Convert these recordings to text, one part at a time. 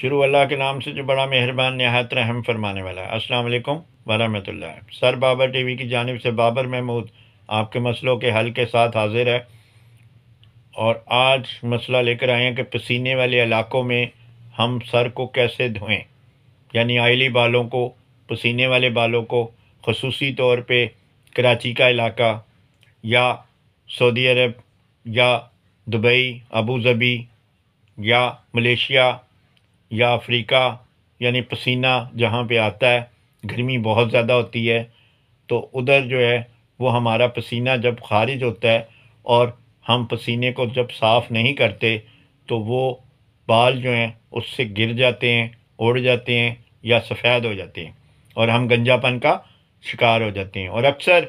शुरू अल्लाह के नाम से जो बड़ा मेहरबान नहायत रहम फरमाने वाला है असल वरहमतुल्ला सर बाबर टीवी की जानब से बाबर महमूद आपके मसलों के हल के साथ हाजिर है और आज मसला लेकर आए हैं कि पसीने वाले इलाकों में हम सर को कैसे धोएं यानी आयली बालों को पसीने वाले बालों को खसूस तौर पर कराची का इलाका या सऊदी अरब या दुबई अबू जबी या मलेशिया या अफ्रीका यानी पसीना जहाँ पे आता है गर्मी बहुत ज़्यादा होती है तो उधर जो है वो हमारा पसीना जब खारिज होता है और हम पसीने को जब साफ़ नहीं करते तो वो बाल जो हैं उससे गिर जाते हैं उड़ जाते हैं या सफ़ेद हो जाते हैं और हम गंजापन का शिकार हो जाते हैं और अक्सर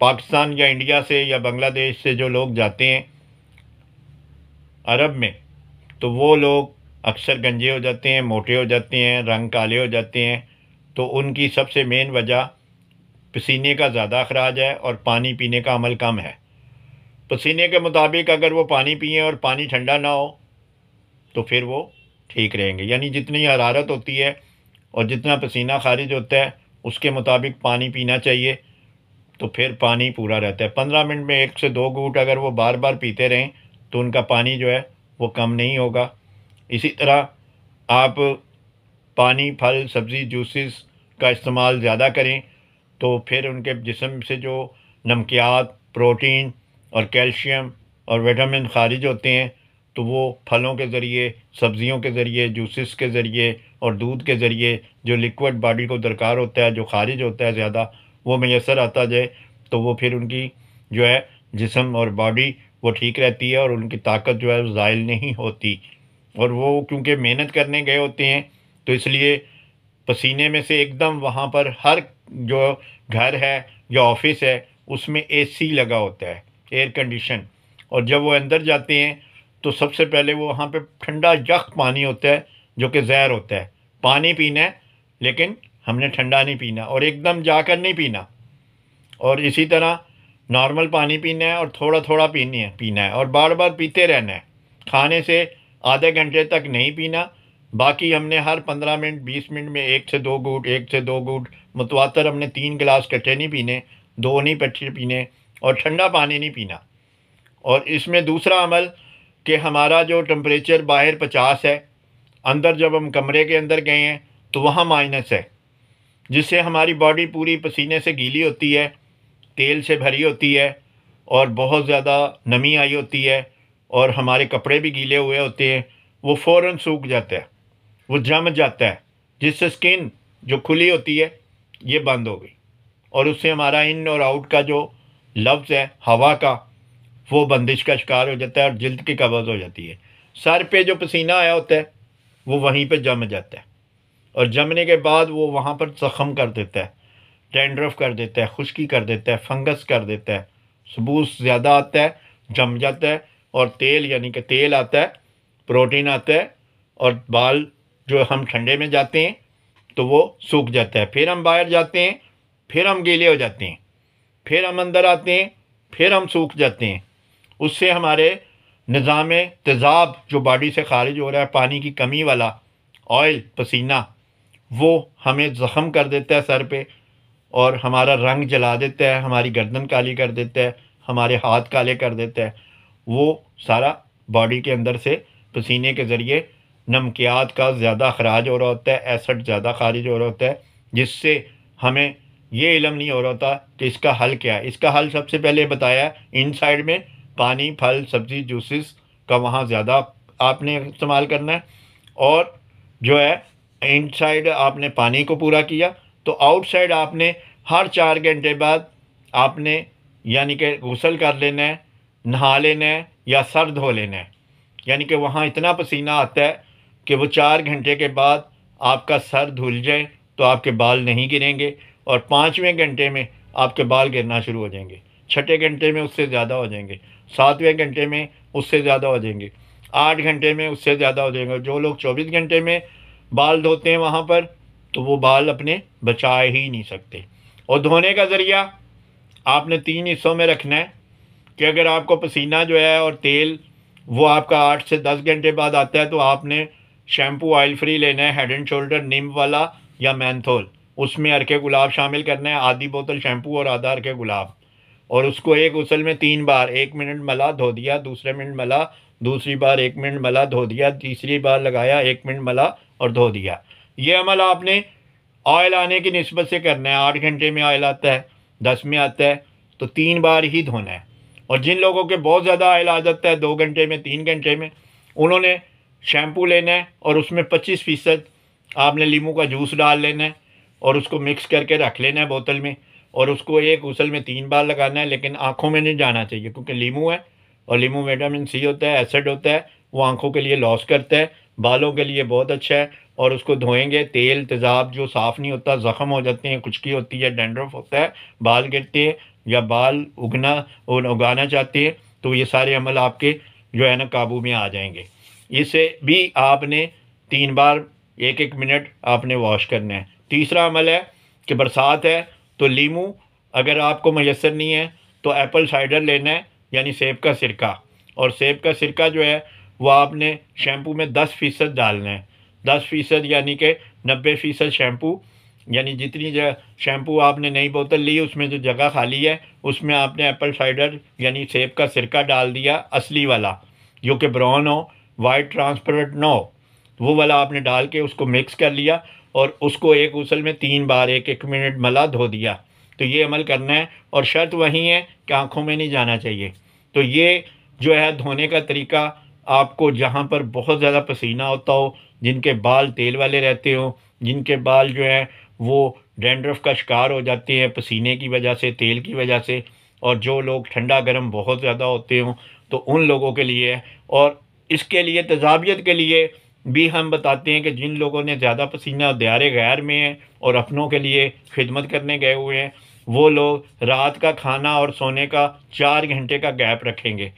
पाकिस्तान या इंडिया से या बांग्लादेश से जो लोग जाते हैं अरब में तो वो लोग अक्सर गंजे हो जाते हैं मोटे हो जाते हैं रंग काले हो जाते हैं तो उनकी सबसे मेन वजह पसीने का ज़्यादा अखराज है और पानी पीने का अमल कम है पसीने के मुताबिक अगर वो पानी पिए और पानी ठंडा ना हो तो फिर वो ठीक रहेंगे यानी जितनी हरारत होती है और जितना पसीना खारिज होता है उसके मुताबिक पानी पीना चाहिए तो फिर पानी पूरा रहता है पंद्रह मिनट में एक से दो घूट अगर वो बार बार पीते रहें तो उनका पानी जो है वो कम नहीं होगा इसी तरह आप पानी फल सब्ज़ी जूसेस का इस्तेमाल ज़्यादा करें तो फिर उनके जिसम से जो नमकियात प्रोटीन और कैल्शियम और विटामिन खारिज होते हैं तो वो फलों के ज़रिए सब्ज़ियों के ज़रिए जूसेस के ज़रिए और दूध के ज़रिए जो लिक्विड बॉडी को दरकार होता है जो खारिज होता है ज़्यादा वो मैसर आता जाए तो वो फिर उनकी जो है जिसम और बॉडी वो ठीक रहती है और उनकी ताकत जो है ज़ायल नहीं होती और वो क्योंकि मेहनत करने गए होते हैं तो इसलिए पसीने में से एकदम वहाँ पर हर जो घर है या ऑफिस है उसमें एसी लगा होता है एयर कंडीशन और जब वो अंदर जाते हैं तो सबसे पहले वो वहाँ पे ठंडा यख पानी होता है जो कि जहर होता है पानी पीना है लेकिन हमने ठंडा नहीं पीना और एकदम जाकर नहीं पीना और इसी तरह नॉर्मल पानी पीना है और थोड़ा थोड़ा पीनी है पीना है और बार बार पीते रहना है खाने से आधे घंटे तक नहीं पीना बाकी हमने हर पंद्रह मिनट बीस मिनट में एक से दो घूट एक से दो घूट मुतवातर हमने तीन गिलास कट्ठे नहीं पीने दो नहीं पट्टे पीने और ठंडा पानी नहीं पीना और इसमें दूसरा अमल कि हमारा जो टम्परेचर बाहर पचास है अंदर जब हम कमरे के अंदर गए हैं तो वहाँ माइनस है जिससे हमारी बॉडी पूरी पसीने से गीली होती है तेल से भरी होती है और बहुत ज़्यादा नमी आई होती है और हमारे कपड़े भी गीले हुए होते हैं वो फ़ौर सूख जाता है वो जम जाता है जिससे स्किन जो खुली होती है ये बंद हो गई और उससे हमारा इन और आउट का जो लफ्ज़ है हवा का वो बंदिश का शिकार हो जाता है और जल्द की कब्ज़ हो जाती है सर पे जो पसीना आया होता है वो वहीं पे जम जाता है और जमने के बाद वो वहाँ पर ज़ख़म कर देता है टेंड्रफ कर देता है खुश्की कर देता है फंगस कर देता है सबूस ज़्यादा आता है जम जाता है और तेल यानी कि तेल आता है प्रोटीन आता है और बाल जो हम ठंडे में जाते हैं तो वो सूख जाता है फिर हम बाहर जाते हैं फिर हम गीले हो जाते हैं फिर हम अंदर आते हैं फिर हम सूख जाते हैं उससे हमारे निज़ाम तेज़ाब जो बॉडी से खारिज हो रहा है पानी की कमी वाला ऑयल पसीना वो हमें ज़ख़म कर देता है सर पे और हमारा रंग जला देता है हमारी गर्दन काली कर देता है हमारे हाथ काले कर देता है वो सारा बॉडी के अंदर से पसीने के ज़रिए नमकियात का ज़्यादा खराज हो रहा होता है एसड ज़्यादा खारिज हो रहा होता है जिससे हमें ये इलम नहीं हो रहा होता कि इसका हल क्या है इसका हल सबसे पहले बताया इन साइड में पानी फल सब्ज़ी जूसेस का वहाँ ज़्यादा आपने इस्तेमाल करना है और जो है इन साइड आपने पानी को पूरा किया तो आउटसाइड आपने हर चार घंटे बाद आपने यानी कि गसल कर लेना है नहा लेना है या सर धो लेना है यानी कि वहाँ इतना पसीना आता है कि वो चार घंटे के बाद आपका सर धुल जाए तो आपके बाल नहीं गिरेंगे और पाँचवें घंटे में आपके बाल गिरना शुरू हो जाएंगे छठे घंटे में उससे ज़्यादा हो जाएंगे सातवें घंटे में उससे ज़्यादा हो जाएंगे आठ घंटे में उससे ज़्यादा हो जाएंगे जो लोग चौबीस घंटे में बाल धोते हैं वहाँ पर तो वो बाल अपने बचा ही नहीं सकते और धोने का ज़रिया आपने तीन हिस्सों में रखना है कि अगर आपको पसीना जो है और तेल वो आपका आठ से दस घंटे बाद आता है तो आपने शैम्पू ऑयल फ्री लेना है हेड एंड शोल्डर निम वाला या मैंथोल उसमें अरके गुलाब शामिल करना है आधी बोतल शैम्पू और आधा अरके गुलाब और उसको एक उसल में तीन बार एक मिनट मला धो दिया दूसरे मिनट मला दूसरी बार एक मिनट मला धो दिया तीसरी बार लगाया एक मिनट मला और धो दिया ये अमल आपने ऑयल आने की नस्बत से करना है आठ घंटे में ऑयल आता है दस में आता है तो तीन बार ही धोना है और जिन लोगों के बहुत ज़्यादा आयल आदत है दो घंटे में तीन घंटे में उन्होंने शैम्पू लेना है और उसमें पच्चीस फ़ीसद आपने लीमू का जूस डाल लेना है और उसको मिक्स करके रख लेना है बोतल में और उसको एक उसल में तीन बार लगाना है लेकिन आँखों में नहीं जाना चाहिए क्योंकि लीमू है और लीमू विटामिन सी होता है एसिड होता है वो आँखों के लिए लॉस करता है बालों के लिए बहुत अच्छा है और उसको धोएंगे तेल तेज़ाब जो साफ़ नहीं होता ज़ख़म हो जाते हैं खुशकी होती है डेंड्रफ होता है बाल गिरते हैं या बाल उगना और उगाना चाहते हैं तो ये सारे अमल आपके जो है ना काबू में आ जाएंगे इसे भी आपने तीन बार एक एक मिनट आपने वॉश करना है तीसरा अमल है कि बरसात है तो लीमू अगर आपको मैसर नहीं है तो एप्पल साइडर लेना है यानी सेब का सिरका और सेब का सिरका जो है वह आपने शैम्पू में दस फ़ीसद डालना है दस फ़ीसद यानी कि नब्बे फ़ीसद शैम्पू यानी जितनी जगह शैम्पू आपने नई बोतल ली उसमें जो जगह खाली है उसमें आपने एप्पल साइडर यानी सेब का सिरका डाल दिया असली वाला जो कि ब्राउन हो वाइट ट्रांसपेरेंट ना हो वो वाला आपने डाल के उसको मिक्स कर लिया और उसको एक उसल में तीन बार एक एक मिनट मला धो दिया तो ये अमल करना है और शर्त वही है कि आँखों में नहीं जाना चाहिए तो ये जो है धोने का तरीका आपको जहाँ पर बहुत ज़्यादा पसीना होता हो जिनके बाल तेल वाले रहते हो जिनके बाल जो है वो डेंड्रफ का शिकार हो जाते हैं पसीने की वजह से तेल की वजह से और जो लोग ठंडा गर्म बहुत ज़्यादा होते हों तो उन लोगों के लिए और इसके लिए तजावियत के लिए भी हम बताते हैं कि जिन लोगों ने ज़्यादा पसीना दार गैर में है और अपनों के लिए खिदमत करने गए हुए हैं वो लोग रात का खाना और सोने का चार घंटे का गैप रखेंगे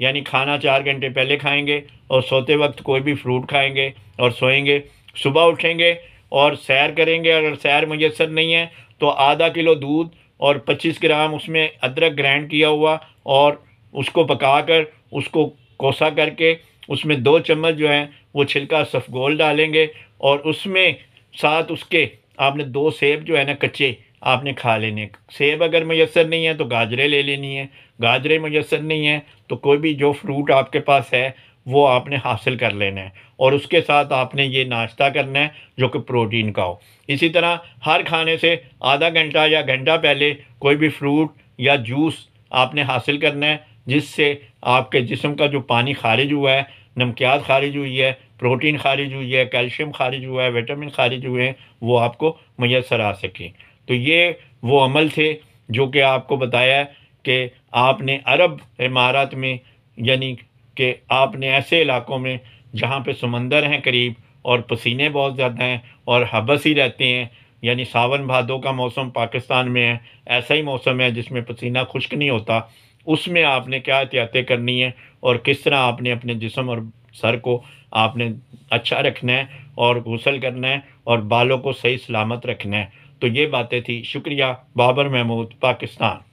यानी खाना चार घंटे पहले खाएंगे और सोते वक्त कोई भी फ्रूट खाएंगे और सोएंगे सुबह उठेंगे और सैर करेंगे अगर सैर मैसर नहीं है तो आधा किलो दूध और 25 ग्राम उसमें अदरक ग्राइंड किया हुआ और उसको पकाकर उसको कोसा करके उसमें दो चम्मच जो है वो छिलका सफगोल डालेंगे और उसमें साथ उसके आपने दो सेब जो है ना कच्चे आपने खा लेने सेब अगर मैसर नहीं है तो गाजरे ले लेनी है गाजरे मैसर नहीं है तो कोई भी जो फ्रूट आपके पास है वो आपने हासिल कर लेना है और उसके साथ आपने ये नाश्ता करना है जो कि प्रोटीन का हो इसी तरह हर खाने से आधा घंटा या घंटा पहले कोई भी फ्रूट या जूस आपने हासिल करना है जिससे आपके जिसम का जो पानी खारिज हुआ है नमकियात खारिज हुई है प्रोटीन खारिज हुई है कैल्शियम खारिज हुआ है विटामिन खारिज हुए हैं वो आपको मैसर आ सके तो ये वो अमल थे जो कि आपको बताया कि आपने अरब इमारत में यानी कि आपने ऐसे इलाकों में जहाँ पे समंदर हैं करीब और पसीने बहुत ज़्यादा हैं और हबस ही रहते हैं यानी सावन भादों का मौसम पाकिस्तान में है ऐसा ही मौसम है जिसमें पसीना खुश्क नहीं होता उसमें आपने क्या एहतियातें करनी है और किस तरह आपने अपने जिसम और सर को आपने अच्छा रखना है और गसल करना है और बालों को सही सलामत रखना है तो ये बातें थी शुक्रिया बाबर महमूद पाकिस्तान